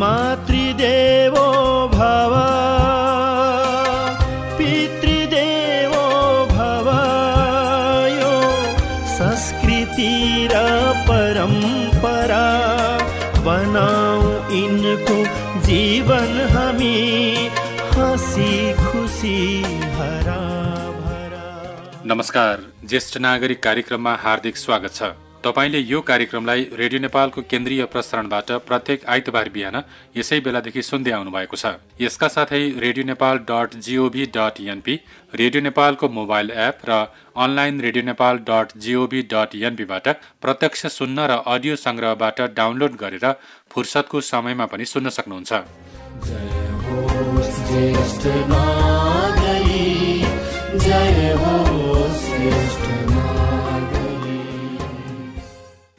मातृदेवो भव पितृदेवो भव यो संस्कृति र परम्परा बनाऊ यिनको जीवन हामी हसी खुसी हरा भरा नमस्कार ज्येष्ठ नागरिक कार्यक्रममा हार्दिक स्वागत छ तपाईँले यो कार्यक्रमलाई रेडियो नेपालको केन्द्रीय प्रसारणबाट प्रत्येक आइतबार बिहान यसै बेलादेखि सुन्दै आउनु भएको छ यसका साथै radio Nepal dot gov dot np radio नेपालको मोबाइल एप र online radio Nepal dot gov dot एनपीबाट प्रत्यक्ष सुन्न र अडियो सङ्ग्रहबाट डाउनलोड गरेर फुर्सदको समयमा पनि सुन्न सक्नुहुन्छ जय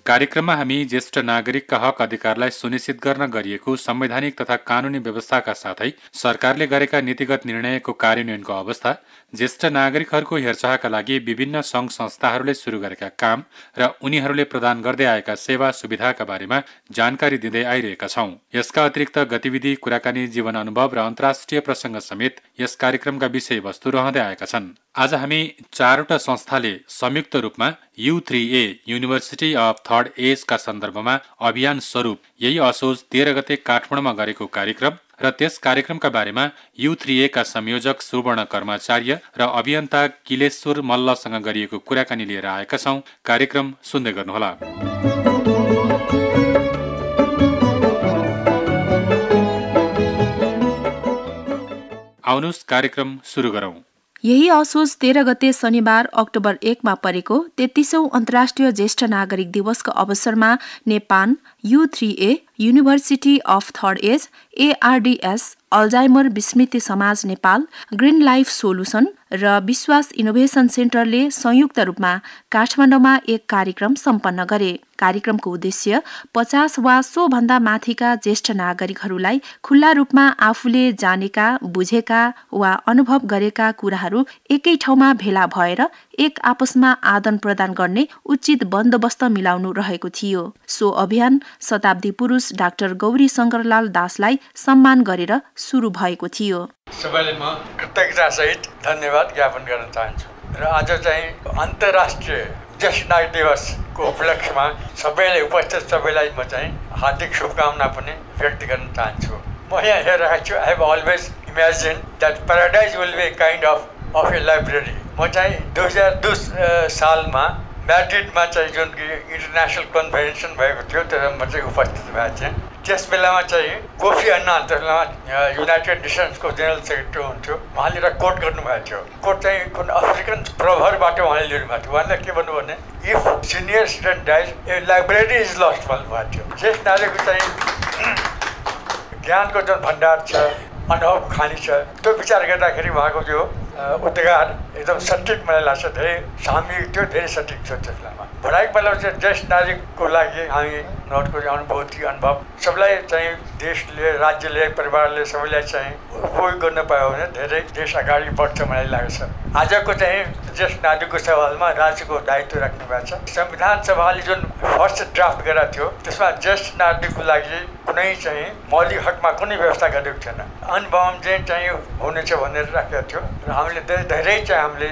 कार्यक्रममा हामी ज्येष्ठ नागरिकका हक अधिकारलाई सुनिश्चित गर्न गरिएको संवैधानिक तथा कानुनी व्यवस्थाका साथै सरकारले गरेका नीतिगत निर्णयको कार्यान्वयनको अवस्था ज्येष्ठ नागरिकहरूको हेरचाहका लागि विभिन्न सङ्घ संस्थाहरूले सुरु गरेका काम र उनीहरूले प्रदान गर्दै आएका सेवा सुविधाका बारेमा जानकारी दिँदै आइरहेका छौँ यसका अतिरिक्त गतिविधि कुराकानी जीवन अनुभव र अन्तर्राष्ट्रिय प्रसङ्ग समेत यस कार्यक्रमका विषयवस्तु रहँदै आएका छन् आज हामी चारवटा संस्थाले संयुक्त रूपमा U three A university of third एजका सन्दर्भमा अभियान स्वरूप यही असोज तेह्र गते काठमाडौँमा गरेको कार्यक्रम र त्यस कार्यक्रमका बारेमा यु थ्री ए का संयोजक सुवर्ण कर्माचार्य र अभियन्ता किलेश्वर मल्लसँग गरिएको कुराकानी लिएर आएका छौँ कार्यक्रम सुन्दै गर्नुहोला आउनुहोस् कार्यक्रम सुरु गरौँ यही असोज तेह्र गते शनिबार अक्टोबर एकमा परेको तेत्तिसौँ अन्तर्राष्ट्रिय ज्येष्ठ नागरिक दिवसको अवसरमा Nepal U three A university of third age ARDS Alzheimer विस्मृति समाज नेपाल ग्रिन लाइफ सोलुसन र विश्वास इनोभेसन सेन्टरले संयुक्त रूपमा काठमाडौँमा एक कार्यक्रम सम्पन्न गरे कार्यक्रमको उद्देश्य पचास वा सोभन्दा माथिका ज्येष्ठ नागरिकहरूलाई खुल्ला रूपमा आफूले जानेका बुझेका वा अनुभव गरेका कुराहरू एकै ठाउँमा भेला भएर एक आपसमा आदान प्रदान गर्ने उचित बन्दोबस्त मिलाउनु रहेको थियो सो अभियान शताब्दी पुरुष डाक्टर गौरी शङ्करलाल दासलाई सम्मान गरेर सुरु भएको थियो सबैले म सहित धन्यवाद ज्ञापन गर्न चाहन्छु र आज चाहिँ अन्तर्राष्ट्रिय ज्येष्ठनाय दिवसको उपलक्ष्यमा सबैले उपस्थित सबैलाई म चाहिँ हार्दिक शुभकामना पनि व्यक्त गर्न चाहन्छु म यहाँ हेरिरहेको छु I have always imagine that paradise will be kind of of a library म चाहिँ दुई हजार दुई सालमा म्याड्रिडमा चाहिँ जुन कि इन्टरनेसनल कन्भेन्सन भएको थियो म चाहिँ उपस्थित भएको थिएँ त्यस बेलामा चाहिँ कोफी अन्ना त्यस युनाइटेड नेसन्सको जेनरल सेक्रेटरी हुन्थ्यो उहाँले एउटा कोट गर्नुभएको थियो कोर्ट चाहिँ कुन अफ्रिकन प्रभरबाट उहाँले लिनुभएको थियो उहाँले के भन्नुभयो भने if senior student dies a library is lost भन्नुभएको थियो त्यस नारीको चाहिँ ज्ञानको जुन भण्डार छ अनुभव खानी छ त्यो विचार गर्दाखेरि उहाँको त्यो uh, o एकदम सठिक मलाई लाग्छ धेरै सामूहिक थियो धेरै सठिक थियो त्यसमा भनाइको बेला चाहिँ ज्येष्ठ नागरिकको लागि हामी नर्थको अनुभूति अनुभव सबलाई चाहिँ देशले राज्यले परिवारले सबैलाई चाहिँ उपयोग गर्न पायो भने धेरै देश अगाडि बढ्छ मलाई लाग्छ आजको चाहिँ ज्येष्ठ नागरिकको सवालमा राज्यको दायित्व राख्नु भएको छ संविधान सभाले जुन फर्स्ट ड्राफ्ट गरेको थियो त्यसमा ज्येष्ठ नागरिकको लागि कुनै चाहिँ मौलिक हकमा कुनै व्यवस्था गरेको थिएन अनुभव चाहिँ चाहिँ हुनेछ भनेर राखेको थियो र हामीले धेरै चाहिँ हामीले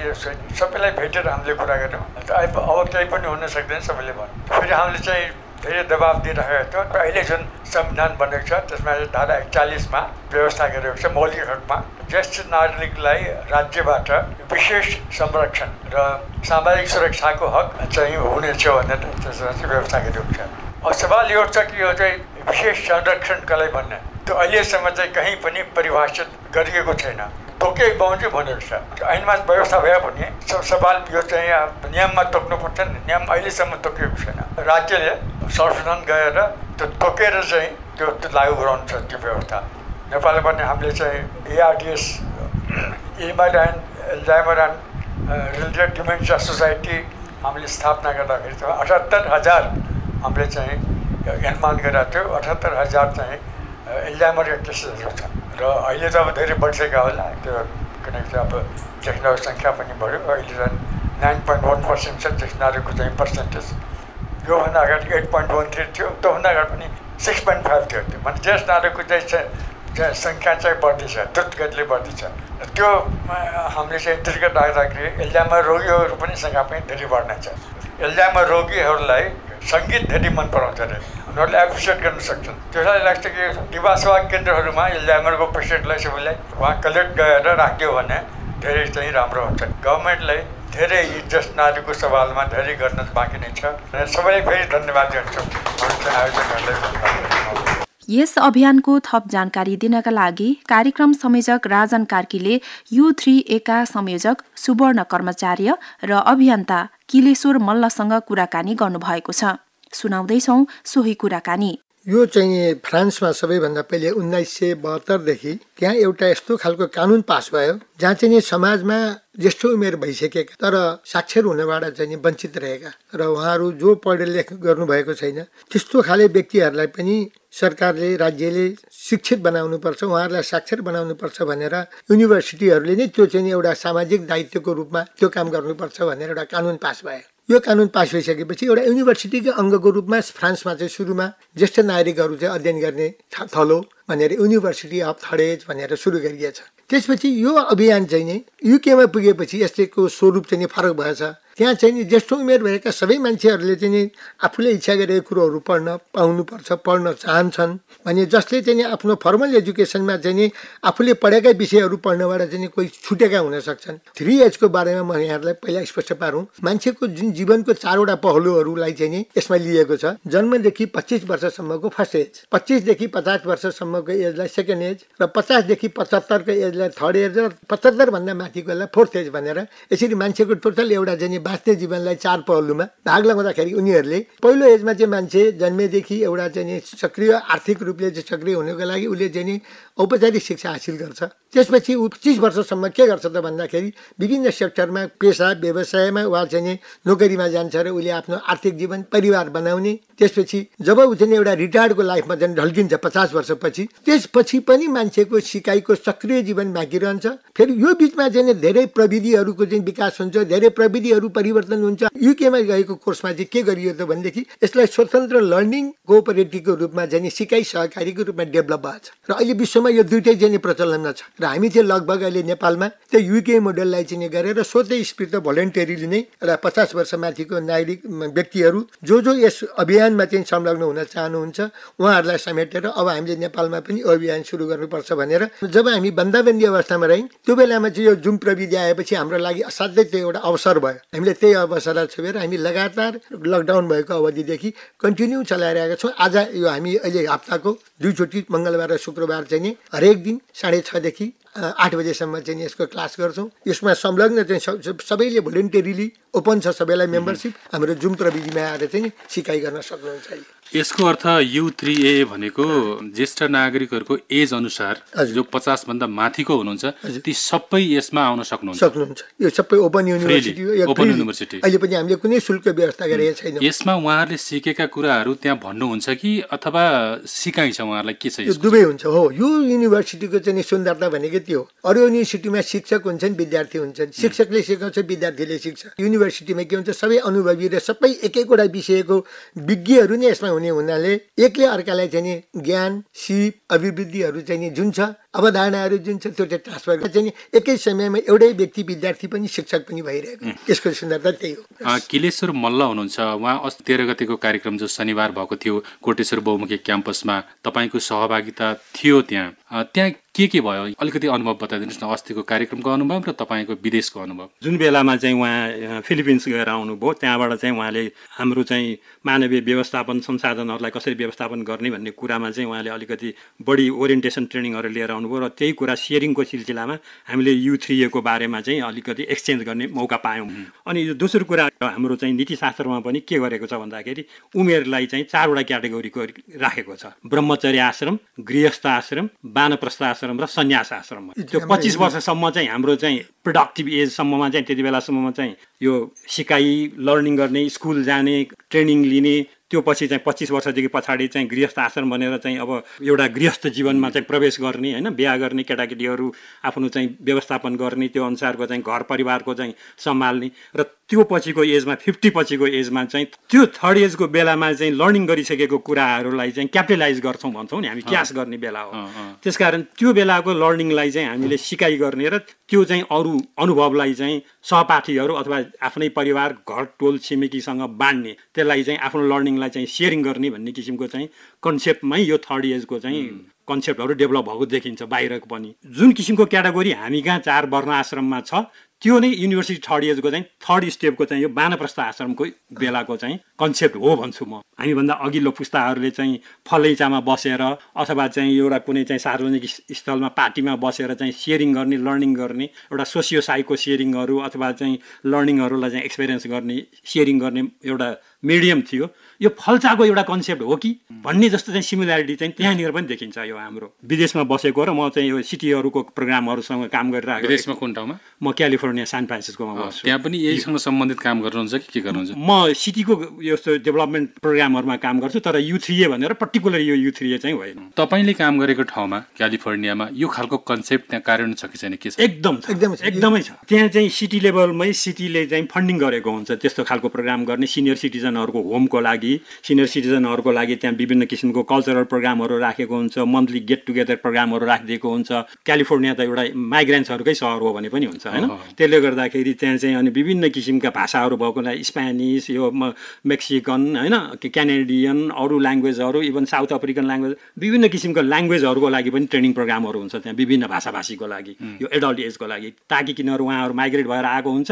सबैलाई भेटेर हामीले कुरा गऱ्यौँ अब केही पनि हुन सक्दैन सबैले भन्नु फेरि हामीले चाहिँ धेरै दबाब दिइराखेको थियो अहिले जुन संविधान बनेको छ त्यसमा धारा एकचालिसमा व्यवस्था गरेको छ मौलिक हकमा ज्येष्ठ नागरिकलाई राज्यबाट विशेष संरक्षण र सामाजिक सुरक्षाको हक चाहिँ हुनेछ भनेर त्यसमा चाहिँ व्यवस्था गरेको छ अब सवाल यो छ कि यो चाहिँ विशेष संरक्षण लागि भन्ने त्यो अहिलेसम्म चाहिँ कहीँ पनि परिभाषित गरिएको छैन तोकेको बााउन्ड्री भनेको छ ऐनमा व्यवस्था भयो भने सब सवाल यो चाहिँ नियममा तोक्नुपर्छ नि नियम अहिलेसम्म तोकेको छैन राज्यले संशोधन गरेर त्यो तोकेर चाहिँ त्यो त्यो लागु गराउँछ त्यो व्यवस्था नेपालमा हामीले चाहिँ एआरडिएस इमाल एन्ड रिलेटेड डिमेन्सिया सोसाइटी हामीले स्थापना गर्दाखेरि अठहत्तर हजार हामीले चाहिँ एनमान गरेका थियो अठहत्तर हजार चाहिँ इन्जाइमोरियन केसेसहरू छन् र अहिले त अब धेरै बढिसकेका होला त्यो किनकि अब चेक्नाको सङ्ख्या पनि बढ्यो अहिले त नाइन पोइन्ट वान पर्सेन्ट छ चेक्नाहरूको चाहिँ पर्सेन्टेज योभन्दा अगाडि एट पोइन्ट वान थ्री थियो त्योभन्दा अगाडि पनि सिक्स पोइन्ट फाइभ थियो त्यो भने जेस चाहिँ सङ्ख्या चाहिँ बढ्दैछ द्रुत गतिले बढ्दैछ त्यो हामीले चाहिँ दीर्घ राख्दाखेरि एल्जामा रोगीहरू पनि सङ्ख्या पनि धेरै बढ्नेछ एल्जामा रोगीहरूलाई सङ्गीत धेरै मन पराउँछ अरे उनीहरूले एप्रिसिएट गर्न सक्छन् त्यसलाई लाग्छ कि दिवा सेवा केन्द्रहरूमा यसले हाम्रो पेसेन्टलाई सबैलाई उहाँ कलेक्ट गरेर राखिदियो भने धेरै चाहिँ राम्रो हुन्छ गभर्मेन्टलाई धेरै इज्जत नारीको सवालमा धेरै गर्न बाँकी नै छ सबैलाई फेरि धन्यवाद दिन्छौँ यस अभियानको थप जानकारी दिनका लागि कार्यक्रम संयोजक राजन कार्कीले यु थ्री एका संयोजक सुवर्ण कर्मचार्य र अभियन्ता किलेश्वर मल्लसँग कुराकानी गर्नुभएको छ सुनाउँदैछौ सोही कुराकानी यो चाहिँ फ्रान्समा सबैभन्दा पहिले उन्नाइस सय बहत्तरदेखि त्यहाँ एउटा यस्तो खालको कानुन पास भयो जहाँ चाहिँ नि समाजमा ज्येष्ठ उमेर भइसकेका तर साक्षर हुनबाट चाहिँ वञ्चित रहेका र उहाँहरू जो पढे लेख गर्नुभएको छैन त्यस्तो खाले व्यक्तिहरूलाई पनि सरकारले राज्यले शिक्षित बनाउनुपर्छ उहाँहरूलाई साक्षर बनाउनुपर्छ भनेर युनिभर्सिटीहरूले नै त्यो चाहिँ एउटा सामाजिक दायित्वको रूपमा त्यो काम गर्नुपर्छ भनेर एउटा कानुन पास भयो यो कानुन पास भइसकेपछि एउटा युनिभर्सिटीकै अङ्गको रूपमा फ्रान्समा चाहिँ सुरुमा ज्येष्ठ नागरिकहरू चाहिँ अध्ययन गर्ने थलो भनेर युनिभर्सिटी अफ थडेज भनेर सुरु गरिएछ त्यसपछि यो अभियान चाहिँ नै युकेमा पुगेपछि यसको स्वरूप चाहिँ फरक भएछ त्यहाँ चाहिँ नि ज्येष्ठ उमेर भएका सबै मान्छेहरूले चाहिँ नि आफूले इच्छा गरेको कुरोहरू पढ्न पाउनुपर्छ पढ्न चाहन्छन् भने जसले चाहिँ नि आफ्नो फर्मल एजुकेसनमा चाहिँ नि आफूले पढेका विषयहरू पढ्नबाट चाहिँ नि कोही छुटेका हुन हुनसक्छन् थ्री एजको बारेमा म यहाँहरूलाई पहिला स्पष्ट पारौँ मान्छेको जुन जीवनको चारवटा पहलुहरूलाई चाहिँ नि यसमा लिएको छ जन्मदेखि पच्चिस वर्षसम्मको फर्स्ट एज पच्चिसदेखि पचास वर्षसम्मको एजलाई सेकेन्ड एज र पचासदेखि पचहत्तरको एजलाई थर्ड एज र पचहत्तरभन्दा माथिकोलाई फोर्थ एज भनेर यसरी मान्छेको टोटल एउटा चाहिँ बाँच्ने जीवनलाई चार पहलुमा भाग लगाउँदाखेरि उनीहरूले पहिलो एजमा चाहिँ मान्छे जन्मेदेखि एउटा चाहिँ सक्रिय आर्थिक रूपले चाहिँ सक्रिय हुनुको लागि उसले चाहिँ नि औपचारिक शिक्षा हासिल गर्छ त्यसपछि ऊ पच्चिस वर्षसम्म के गर्छ त भन्दाखेरि विभिन्न सेक्टरमा पेसा व्यवसायमा वा चाहिँ नोकरीमा जान्छ र उसले आफ्नो आर्थिक जीवन परिवार बनाउने त्यसपछि जब ऊ चाहिँ एउटा रिटायर्डको लाइफमा झन् ढल्किन्छ पचास वर्षपछि त्यसपछि पनि मान्छेको सिकाइको सक्रिय जीवन बाँकी रहन्छ फेरि यो बिचमा चाहिँ धेरै प्रविधिहरूको चाहिँ विकास हुन्छ धेरै प्रविधिहरू परिवर्तन हुन्छ युकेमा गएको कोर्समा चाहिँ के गरियो त भनेदेखि यसलाई स्वतन्त्र लर्निङ कोअपरेटिभको रूपमा चाहिँ सिकाइ सहकारीको रूपमा डेभलप भएको छ र अहिले विश्वमा नेपालमा यो दुइटै चाहिँ प्रचलनमा छ र हामी चाहिँ लगभग अहिले नेपालमा त्यो युके मोडललाई चाहिँ गरेर स्पिड त भोलेन्टियरी नै र पचास वर्ष माथिको नागरिक व्यक्तिहरू जो जो यस अभियानमा चाहिँ संलग्न हुन चाहनुहुन्छ उहाँहरूलाई समेटेर अब हामीले नेपालमा पनि अभियान सुरु गर्नुपर्छ भनेर जब हामी बन्दाबन्दी अवस्थामा रह्यौँ त्यो बेलामा चाहिँ यो जुम प्रविधि आएपछि हाम्रो लागि असाध्यै त्यो एउटा अवसर भयो हामीले त्यही अवसरलाई छोपेर हामी लगातार लकडाउन भएको अवधिदेखि कन्टिन्यू चलाइरहेका छौँ आज यो हामी अहिले हप्ताको दुईचोटि मङ्गलबार र शुक्रबार चाहिँ नि हरेक दिन साढे छदेखि आठ बजेसम्म चाहिँ यसको क्लास गर्छौँ यसमा संलग्न चाहिँ सबैले भोलिन्टियरली ओपन छ सबैलाई मेम्बरसिप हाम्रो जुम प्रविधिमा आएर चाहिँ सिकाइ गर्न सक्नुहुन्छ यसको अर्थ यु थ्री ए भनेको ज्येष्ठ नागरिकहरूको एज अनुसार जो पचासभन्दा माथिको हुनुहुन्छ ती सबै यसमा आउन सक्नुहुन्छ सक्नुहुन्छ यो सबै ओपन युनिभर्सिटी ओपन युनिभर्सिटी अहिले पनि हामीले कुनै शुल्क व्यवस्था गरेका छैन यसमा उहाँहरूले सिकेका कुराहरू त्यहाँ भन्नुहुन्छ कि अथवा सिकाइन्छ उहाँहरूलाई के छ यो दुवै हुन्छ हो यो युनिभर्सिटीको चाहिँ सुन्दरता भनेको त्यो हो अरू युनिभर्सिटीमा शिक्षक हुन्छन् विद्यार्थी हुन्छन् शिक्षकले सिकाउँछ विद्यार्थीले सिक्छ युनिभर्सिटीमा के हुन्छ सबै अनुभवी र सबै एक एकवटा विषयको विज्ञहरू नै यसमा हुने हुनाले एकले अर्कालाई चाहिँ नि ज्ञान सिप अभिवृद्धिहरू चाहिँ नि जुन छ अवधारणाहरू जुन छ त्यो चाहिँ ट्रान्सफर चाहिँ नि एकै समयमा एउटै व्यक्ति विद्यार्थी पनि शिक्षक पनि भइरहेको यसको सुन्दरता त्यही हो किलेश्वर मल्ल हुनुहुन्छ उहाँ अस्ति तेह्र गतिको कार्यक्रम जो शनिबार भएको थियो कोटेश्वर बहुमुखी क्याम्पसमा तपाईँको सहभागिता थियो त्यहाँ त्यहाँ के के भयो अलिकति अनुभव बताइदिनुहोस् न अस्तिको कार्यक्रमको अनुभव र तपाईँको विदेशको अनुभव जुन बेलामा चाहिँ उहाँ फिलिपिन्स गएर आउनुभयो त्यहाँबाट चाहिँ उहाँले हाम्रो चाहिँ मानवीय व्यवस्थापन संसाधनहरूलाई कसरी व्यवस्थापन गर्ने भन्ने कुरामा चाहिँ उहाँले अलिकति बढी ओरिएन्टेसन ट्रेनिङहरू लिएर आउनुभयो र त्यही कुरा सेयरिङको सिलसिलामा हामीले यु थ्रिएको बारेमा चाहिँ अलिकति एक्सचेन्ज गर्ने मौका पायौँ अनि यो दोस्रो कुरा हाम्रो चाहिँ नीतिशास्त्रमा पनि के गरेको छ भन्दाखेरि उमेरलाई चाहिँ चारवटा क्याटेगोरीको राखेको छ ब्रह्मचर्य आश्रम गृहस्थ आश्रम वानप्रस्थ आश्रम र सन्यास आश्रम त्यो पच्चिस वर्षसम्म चाहिँ हाम्रो चाहिँ प्रोडक्टिभ एजसम्ममा चाहिँ त्यति बेलासम्ममा चाहिँ यो सिकाइ लर्निङ गर्ने स्कुल जाने ट्रेनिङ लिने त्यो पछि चाहिँ पच्चिस वर्षदेखि पछाडि चाहिँ गृहस्थ आश्रम भनेर चाहिँ अब एउटा गृहस्थ जीवनमा चाहिँ प्रवेश गर्ने होइन बिहा गर्ने केटाकेटीहरू आफ्नो चाहिँ व्यवस्थापन गर्ने त्यो अनुसारको चाहिँ घर परिवारको चाहिँ सम्हाल्ने र त्यो पछिको एजमा फिफ्टी पछिको एजमा चाहिँ त्यो थर्ड एजको बेलामा चाहिँ लर्निङ गरिसकेको कुराहरूलाई चाहिँ क्यापिटलाइज गर्छौँ भन्छौँ नि हामी क्यास गर्ने बेला हो त्यसकारण त्यो बेलाको लर्निङलाई चाहिँ हामीले सिकाइ गर्ने र त्यो चाहिँ अरू अनुभवलाई चाहिँ सहपाठीहरू अथवा आफ्नै परिवार घर टोल छिमेकीसँग बाँड्ने त्यसलाई चाहिँ आफ्नो लर्निङलाई चाहिँ सेयरिङ गर्ने भन्ने किसिमको चाहिँ कन्सेप्टमै यो थर्ड एजको चाहिँ कन्सेप्टहरू hmm. डेभलप भएको देखिन्छ बाहिरको पनि जुन किसिमको क्याटागोरी हामी कहाँ चार वर्ण आश्रममा छ त्यो नै युनिभर्सिटी थर्ड इयरको चाहिँ थर्ड स्टेपको चाहिँ यो बानप्रस्थ आश्रमको बेलाको चाहिँ कन्सेप्ट हो भन्छु म हामीभन्दा अघिल्लो पुस्ताहरूले चाहिँ फलैचामा बसेर अथवा चाहिँ एउटा कुनै चाहिँ सार्वजनिक स्थलमा पार्टीमा बसेर चाहिँ सेयरिङ गर्ने लर्निङ गर्ने एउटा सोसियो साइको सेयरिङहरू अथवा चाहिँ लर्निङहरूलाई चाहिँ एक्सपिरियन्स गर्ने सेयरिङ गर्ने एउटा मिडियम थियो यो फल्चाको एउटा कन्सेप्ट हो कि भन्ने जस्तो चाहिँ सिमिल्यारिटी चाहिँ त्यहाँनिर पनि देखिन्छ यो हाम्रो विदेशमा बसेको र म चाहिँ यो सिटीहरूको प्रोग्रामहरूसँग काम गरिरहेको विदेशमा कुन ठाउँमा म क्यालिफोर्निया सान फ्रान्सिस्कोमा बस्छु त्यहाँ पनि यहीसँग सम्बन्धित काम गर्नुहुन्छ कि के गर्नुहुन्छ म सिटीको यस्तो डेभलपमेन्ट प्रोग्रामहरूमा काम गर्छु तर यु थ्री भनेर पर्टिकुलर यो यु थ्री चाहिँ होइन तपाईँले काम गरेको ठाउँमा क्यालिफोर्नियामा यो खालको कन्सेप्ट त्यहाँ कार्यान्वयन छ कि छैन के छ एकदम एकदमै एकदमै छ त्यहाँ चाहिँ सिटी लेभलमै सिटीले चाहिँ फन्डिङ गरेको हुन्छ त्यस्तो खालको प्रोग्राम गर्ने सिनियर सिटिजनहरूको होमको लागि लागि सिनियर सिटिजनहरूको लागि त्यहाँ विभिन्न किसिमको कल्चरल प्रोग्रामहरू राखेको हुन्छ मन्थली गेट टुगेदर प्रोग्रामहरू राखिदिएको हुन्छ क्यालिफोर्निया त एउटा माइग्रेन्ट्सहरूकै सहर हो भने पनि हुन्छ होइन त्यसले गर्दाखेरि त्यहाँ चाहिँ अनि विभिन्न किसिमका भाषाहरू भएको स्पेनिस यो मेक्सिकन होइन क्यानेडियन अरू ल्याङ्ग्वेजहरू इभन साउथ अफ्रिकन ल्याङ्ग्वेज विभिन्न किसिमको ल्याङ्ग्वेजहरूको लागि पनि ट्रेनिङ प्रोग्रामहरू हुन्छ त्यहाँ विभिन्न भाषाभाषीको लागि यो एडल्ट एजको लागि ताकि किनीहरू उहाँहरू माइग्रेट भएर आएको हुन्छ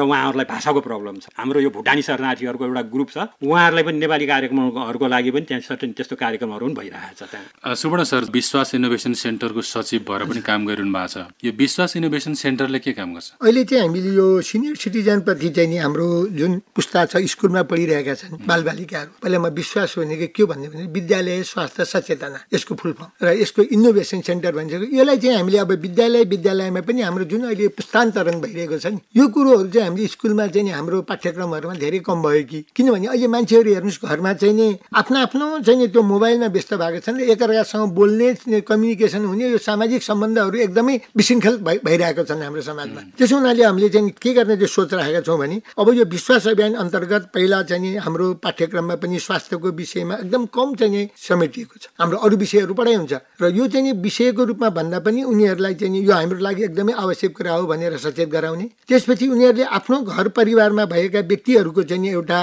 र उहाँहरूलाई भाषाको प्रब्लम छ हाम्रो यो भुटानी शरणार्थीहरूको एउटा ग्रुप छ उहाँहरूलाई पनि नेपाली कार्यक्रमहरूको लागि पनि त्यहाँ सर्टेन त्यस्तो कार्यक्रमहरू पनि भइरहेछ त्यहाँ सुवर्ण सर विश्वास इनोभेसन सेन्टरको सचिव भएर पनि काम गरिरहनु भएको छ यो विश्वास इनोभेसन सेन्टरले के काम गर्छ अहिले चाहिँ हामीले यो सिनियर सिटिजनप्रति चाहिँ नि हाम्रो जुन पुस्ता छ स्कुलमा पढिरहेका छन् बालबालिकाहरू पहिला म विश्वास भनेको के भन्यो भने विद्यालय स्वास्थ्य सचेतना यसको फुल फर्म र यसको इनोभेसन सेन्टर भनिन्छ यसलाई चाहिँ हामीले अब विद्यालय विद्यालयमा पनि हाम्रो जुन अहिले पुस्तान्तरण भइरहेको छ नि यो कुरोहरू चाहिँ हामीले स्कुलमा चाहिँ हाम्रो पाठ्यक्रमहरूमा धेरै कम भयो कि किनभने अहिले मान्छेहरू हेर्नु घरमा चाहिँ नि आफ्नो आफ्नो चाहिँ नि त्यो मोबाइलमा व्यस्त भएको छन् एकअर्कासँग बोल्ने कम्युनिकेसन हुने यो सामाजिक सम्बन्धहरू एकदमै विशृङ्खल भइ भइरहेको छन् हाम्रो समाजमा त्यसो हुनाले हामीले चाहिँ के गर्ने त्यो सोच राखेका छौँ भने अब यो विश्वास अभियान अन्तर्गत पहिला चाहिँ नि हाम्रो पाठ्यक्रममा पनि स्वास्थ्यको विषयमा एकदम कम चाहिँ नि समेटिएको छ हाम्रो अरू पढाइ हुन्छ र यो चाहिँ नि विषयको रूपमा भन्दा पनि उनीहरूलाई चाहिँ यो हाम्रो लागि एकदमै आवश्यक कुरा हो भनेर सचेत गराउने त्यसपछि उनीहरूले आफ्नो घर परिवारमा भएका व्यक्तिहरूको चाहिँ एउटा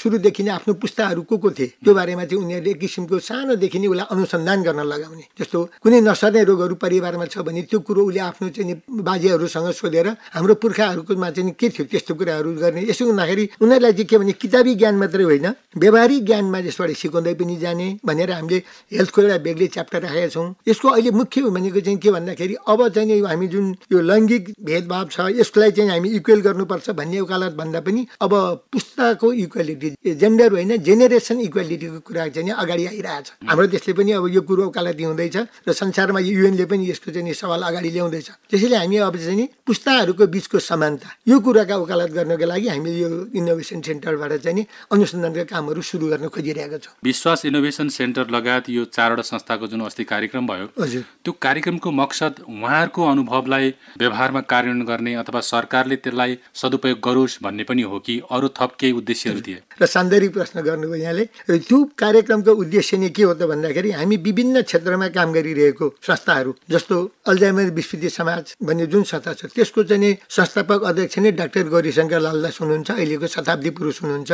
सुरुदेखि नै आफ्नो पुस्ताहरू को को थिए त्यो बारेमा चाहिँ उनीहरूले एक किसिमको सानोदेखि नै उसलाई अनुसन्धान गर्न लगाउने जस्तो कुनै नसर्ने रोगहरू परिवारमा छ भने त्यो कुरो उसले आफ्नो चाहिँ बाजेहरूसँग सोधेर हाम्रो पुर्खाहरूकोमा चाहिँ के थियो त्यस्तो कुराहरू गर्ने यसो हुँदाखेरि उनीहरूलाई चाहिँ के भने किताबी ज्ञान मात्रै होइन व्यवहारिक ज्ञानमा यसबाट सिकाउँदै पनि जाने भनेर हामीले हेल्थको एउटा बेग्लै च्याप्टर राखेका छौँ यसको अहिले मुख्य भनेको चाहिँ के भन्दाखेरि अब चाहिँ हामी जुन यो लैङ्गिक भेदभाव छ यसलाई चाहिँ हामी इक्वेल गर्नुपर्छ भन्ने उकालत भन्दा पनि अब पुस्ताको इक्वेलिटी जेन्डर होइन चाहिँ जेनेरेसन इक्वालिटीको कुरा चाहिँ अगाडि छ हाम्रो देशले पनि अब यो कुरो उकाला दिउँदैछ र संसारमा युएनले पनि यसको चाहिँ सवाल अगाडि ल्याउँदैछ त्यसैले हामी अब चाहिँ पुस्ताहरूको बिचको समानता यो कुराका वकालत गर्नको लागि हामीले यो इनोभेसन सेन्टरबाट चाहिँ नि अनुसन्धानका कामहरू सुरु गर्न खोजिरहेका छौँ विश्वास इनोभेसन सेन्टर लगायत यो चारवटा संस्थाको जुन अस्ति कार्यक्रम भयो हजुर त्यो कार्यक्रमको मकसद उहाँहरूको अनुभवलाई व्यवहारमा कार्यान्वयन गर्ने अथवा सरकारले त्यसलाई सदुपयोग गरोस् भन्ने पनि हो कि अरू थप केही उद्देश्यहरू थिए र सान्दर्भिक प्रश्न गर्नुभयो यहाँले र त्यो कार्यक्रमको उद्देश्य नै के हो त भन्दाखेरि हामी विभिन्न क्षेत्रमा काम गरिरहेको संस्थाहरू जस्तो अल्जाइमर विश्वविद्य समाज भन्ने जुन संस्था छ त्यसको चाहिँ संस्थापक अध्यक्ष नै डाक्टर गौरी शङ्कर लालदास हुनुहुन्छ अहिलेको शताब्दी पुरुष हुनुहुन्छ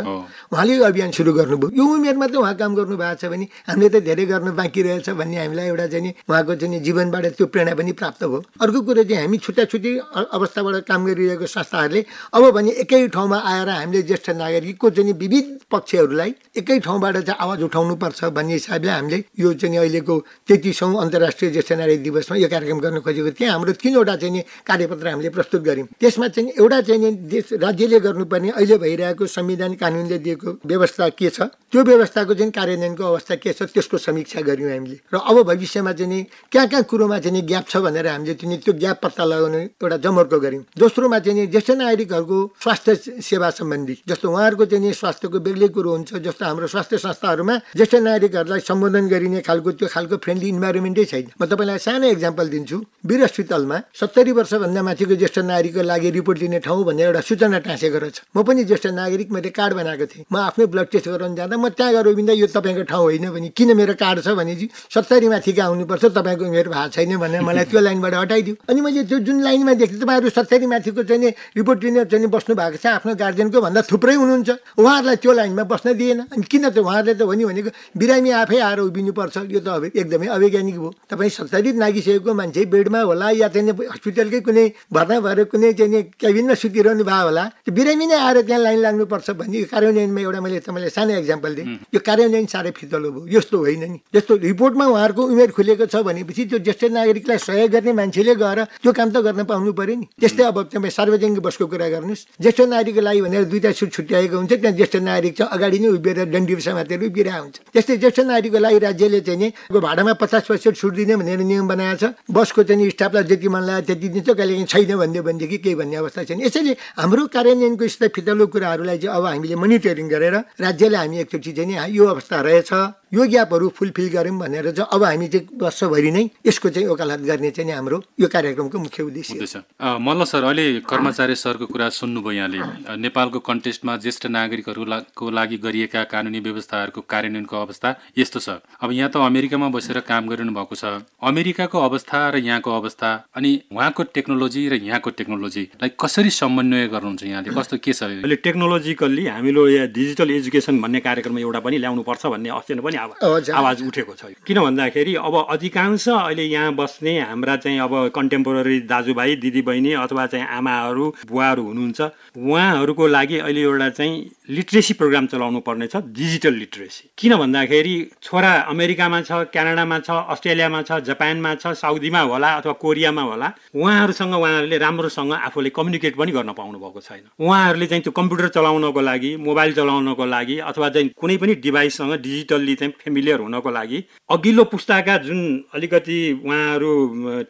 उहाँले यो अभियान सुरु गर्नुभयो यो उमेरमा त उहाँ काम गर्नु भएको छ भने हामीले त धेरै गर्न बाँकी रहेछ भन्ने हामीलाई एउटा चाहिँ उहाँको चाहिँ जीवनबाट त्यो प्रेरणा पनि प्राप्त भयो अर्को कुरो चाहिँ हामी छुट्टा छुट्टी अवस्थाबाट काम गरिरहेको संस्थाहरूले अब भने एकै ठाउँमा आएर हामीले ज्येष्ठ नागरिकको चाहिँ विभिन्न विविध पक्षहरूलाई एकै ठाउँबाट चाहिँ आवाज उठाउनुपर्छ भन्ने हिसाबले हामीले यो चाहिँ अहिलेको तेत्तिसौँ अन्तर्राष्ट्रिय ज्येष्ठ नागरिक दिवसमा यो कार्यक्रम गर्न खोजेको त्यहाँ हाम्रो तिनवटा चाहिँ कार्यपत्र हामीले प्रस्तुत गऱ्यौँ त्यसमा चाहिँ एउटा चाहिँ देश राज्यले गर्नुपर्ने अहिले भइरहेको संविधान कानुनले दिएको व्यवस्था के छ त्यो व्यवस्थाको चाहिँ कार्यान्वयनको अवस्था के छ त्यसको समीक्षा गऱ्यौँ हामीले र अब भविष्यमा चाहिँ कहाँ कहाँ कुरोमा चाहिँ ग्याप छ भनेर हामीले चाहिँ त्यो ग्याप पत्ता लगाउने एउटा जमर्को गऱ्यौँ दोस्रोमा चाहिँ ज्येष्ठ नागरिकहरूको स्वास्थ्य सेवा सम्बन्धी जस्तो उहाँहरूको चाहिँ स्वास्थ्य स्वास्थ्यको बेग्लै कुरो हुन्छ जस्तो हाम्रो स्वास्थ्य संस्थाहरूमा ज्येष्ठ नागरिकहरूलाई सम्बोधन गरिने खालको त्यो खालको फ्रेन्डली इन्भाइरोमेन्टै छैन म तपाईँलाई सानो एक्जाम्पल दिन्छु वीर अस्पतालमा सत्तरी वर्षभन्दा माथिको ज्येष्ठ नागरिकको लागि रिपोर्ट लिने ठाउँ भनेर एउटा सूचना टाँसेको रहेछ म पनि ज्येष्ठ नागरिक मैले कार्ड बनाएको थिएँ म आफ्नै ब्लड टेस्ट गराउनु जाँदा म त्यहाँ गएर बिन्दा यो तपाईँको ठाउँ होइन भने किन मेरो कार्ड छ चाहिँ सत्तरी माथिका आउनुपर्छ तपाईँको उमेर भएको छैन भनेर मलाई त्यो लाइनबाट हटाइदियो अनि मैले त्यो जुन लाइनमा देखेँ तपाईँहरू सत्तरी माथिको चाहिँ रिपोर्ट लिने चाहिँ बस्नु भएको छ आफ्नो गार्जेनको भन्दा थुप्रै हुनुहुन्छ उहाँहरूलाई त्यो लाइनमा बस्न दिएन अनि किन त उहाँहरूले त भन्यो भनेको बिरामी आफै आएर उभिनुपर्छ यो त एकदमै अवैज्ञानिक भयो तपाईँ सत्ताधित नागिसकेको मान्छे बेडमा होला या चाहिँ हस्पिटलकै कुनै भर्ना भएर कुनै चाहिँ क्याबिनमा सुतिरहनु भयो होला त्यो बिरामी नै आएर त्यहाँ लाइन लाग्नुपर्छ भन्ने यो कार्यान्वयनमा एउटा मैले तपाईँलाई सानो एक्जाम्पल दिएँ यो कार्यान्वयन साह्रै फितलो भयो यस्तो होइन नि जस्तो रिपोर्टमा उहाँहरूको उमेर खुलेको छ भनेपछि त्यो ज्येष्ठ नागरिकलाई सहयोग गर्ने मान्छेले गएर त्यो काम त गर्न पाउनु पऱ्यो नि त्यस्तै अब तपाईँ सार्वजनिक बसको कुरा गर्नुहोस् ज्येष्ठ नागरिकको लागि भनेर दुईवटा सुट छुट्याएको हुन्छ त्यहाँ ज्येष्ठ ज्येष्ठ नागरिक छ अगाडि नै उभिएर दण्डी समातेर उभिरहेको हुन्छ त्यस्तै ज्येष्ठ नागरिकको लागि राज्यले चाहिँ नि भाडामा पचास पर्सेन्ट छुट दिने भनेर नियम बनाएको छ बसको चाहिँ स्टाफलाई जति मन लाग्यो त्यति दिन्छ कहिले छैन भन्यो भनेदेखि केही भन्ने अवस्था छैन यसैले हाम्रो कार्यान्वयनको स्थित फितलो कुराहरूलाई चाहिँ अब हामीले मोनिटरिङ गरेर राज्यलाई हामी एकचोटि चाहिँ यो अवस्था रहेछ यो ग्यापहरू फुलफिल गऱ्यौँ भनेर चाहिँ अब हामी चाहिँ वर्षभरि नै यसको चाहिँ वकालत गर्ने चाहिँ हाम्रो यो कार्यक्रमको मुख्य उद्देश्य मल्ल सर अहिले कर्मचारी सरको कुरा सुन्नुभयो यहाँले नेपालको कन्टेस्टमा ज्येष्ठ नागरिकहरूको लागि गरिएका कानुनी व्यवस्थाहरूको कार्यान्वयनको अवस्था यस्तो छ अब यहाँ त अमेरिकामा बसेर काम गरिनु भएको छ अमेरिकाको अवस्था र यहाँको अवस्था अनि उहाँको टेक्नोलोजी र यहाँको टेक्नोलोजीलाई कसरी समन्वय गर्नुहुन्छ यहाँले कस्तो के छ अहिले टेक्नोलोजिकल्ली हामीले यहाँ डिजिटल एजुकेसन भन्ने कार्यक्रम एउटा पनि ल्याउनुपर्छ भन्ने अस्ति पनि आवाज आवाज उठेको छ किन भन्दाखेरि अब अधिकांश अहिले यहाँ बस्ने हाम्रा चाहिँ अब कन्टेम्पोरेरी दाजुभाइ दिदीबहिनी अथवा चाहिँ आमाहरू बुवाहरू हुनुहुन्छ उहाँहरूको लागि अहिले एउटा चाहिँ लिट्रेसी प्रोग्राम चलाउनु पर्नेछ डिजिटल लिट्रेसी किन भन्दाखेरि छोरा अमेरिकामा छ क्यानाडामा छ अस्ट्रेलियामा छ जापानमा छ साउदीमा होला अथवा कोरियामा होला उहाँहरूसँग उहाँहरूले राम्रोसँग आफूले कम्युनिकेट पनि गर्न पाउनु भएको छैन उहाँहरूले चाहिँ त्यो कम्प्युटर चलाउनको लागि मोबाइल चलाउनको लागि अथवा चाहिँ कुनै पनि डिभाइससँग डिजिटल्ली चाहिँ फेमिलियर हुनको लागि अघिल्लो पुस्ताका जुन अलिकति उहाँहरू